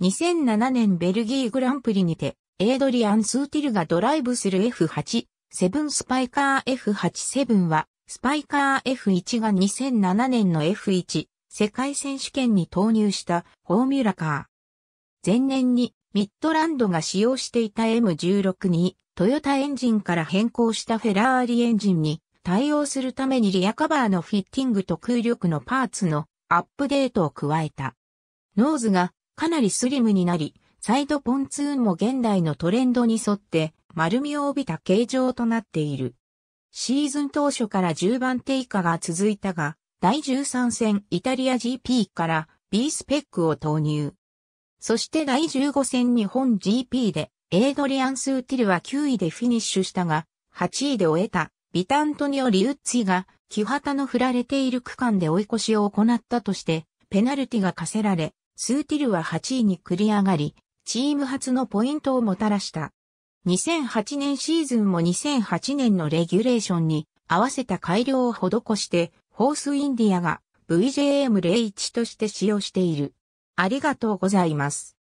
2007年ベルギーグランプリにて、エイドリアン・スーティルがドライブする F8、セブンスパイカー F87 は、スパイカー F1 が2007年の F1 世界選手権に投入したフォーミュラカー。前年にミッドランドが使用していた M16 にトヨタエンジンから変更したフェラーリエンジンに対応するためにリアカバーのフィッティングと空力のパーツのアップデートを加えた。ノーズがかなりスリムになり、サイドポンツーンも現代のトレンドに沿って丸みを帯びた形状となっている。シーズン当初から10番手以下が続いたが、第13戦イタリア GP から B スペックを投入。そして第15戦日本 GP でエイドリアン・スーティルは9位でフィニッシュしたが、8位で終えたビタントニオ・リウッツィが木旗の振られている区間で追い越しを行ったとして、ペナルティが課せられ、スーティルは8位に繰り上がり、チーム初のポイントをもたらした。2008年シーズンも2008年のレギュレーションに合わせた改良を施して、ホースインディアが VJM01 として使用している。ありがとうございます。